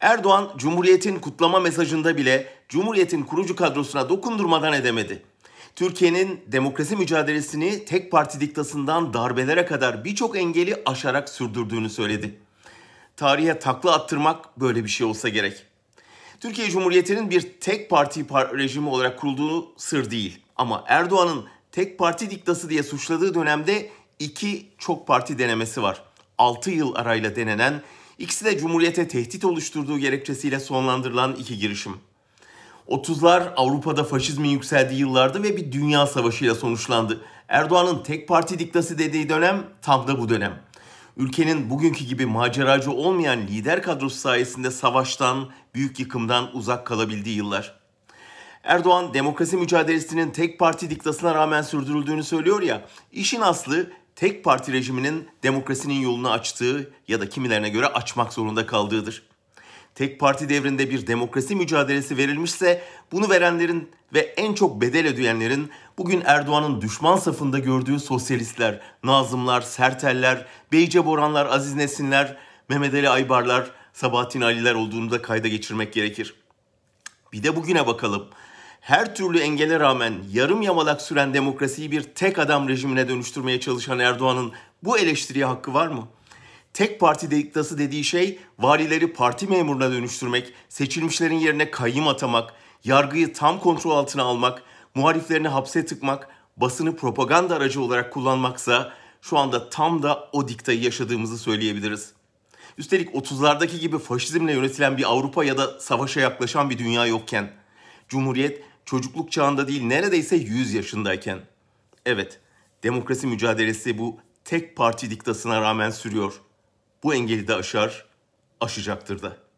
Erdoğan Cumhuriyet'in kutlama mesajında bile Cumhuriyet'in kurucu kadrosuna dokundurmadan edemedi. Türkiye'nin demokrasi mücadelesini tek parti diktasından darbelere kadar birçok engeli aşarak sürdürdüğünü söyledi. Tarihe takla attırmak böyle bir şey olsa gerek. Türkiye Cumhuriyeti'nin bir tek parti rejimi olarak kurulduğu sır değil. Ama Erdoğan'ın tek parti diktası diye suçladığı dönemde iki çok parti denemesi var. 6 yıl arayla denenen İkisi de Cumhuriyet'e tehdit oluşturduğu gerekçesiyle sonlandırılan iki girişim. 30'lar Avrupa'da faşizmin yükseldiği yıllardı ve bir dünya savaşıyla sonuçlandı. Erdoğan'ın tek parti diktası dediği dönem tam da bu dönem. Ülkenin bugünkü gibi maceracı olmayan lider kadrosu sayesinde savaştan, büyük yıkımdan uzak kalabildiği yıllar. Erdoğan demokrasi mücadelesinin tek parti diktasına rağmen sürdürüldüğünü söylüyor ya, işin aslı tek parti rejiminin demokrasinin yolunu açtığı ya da kimilerine göre açmak zorunda kaldığıdır. Tek parti devrinde bir demokrasi mücadelesi verilmişse bunu verenlerin ve en çok bedel ödeyenlerin bugün Erdoğan'ın düşman safında gördüğü sosyalistler, Nazımlar, Serteller, Beyce Boranlar, Aziz Nesinler, Mehmet Ali Aybarlar, Sabahattin Aliler olduğunu da kayda geçirmek gerekir. Bir de bugüne bakalım her türlü engele rağmen yarım yamalak süren demokrasiyi bir tek adam rejimine dönüştürmeye çalışan Erdoğan'ın bu eleştiriye hakkı var mı? Tek parti diktası dediği şey valileri parti memuruna dönüştürmek, seçilmişlerin yerine kayyım atamak, yargıyı tam kontrol altına almak, muhaliflerini hapse tıkmak, basını propaganda aracı olarak kullanmaksa şu anda tam da o diktayı yaşadığımızı söyleyebiliriz. Üstelik 30'lardaki gibi faşizmle yönetilen bir Avrupa ya da savaşa yaklaşan bir dünya yokken Cumhuriyet çocukluk çağında değil neredeyse 100 yaşındayken. Evet, demokrasi mücadelesi bu tek parti diktasına rağmen sürüyor. Bu engeli de aşar, aşacaktır da.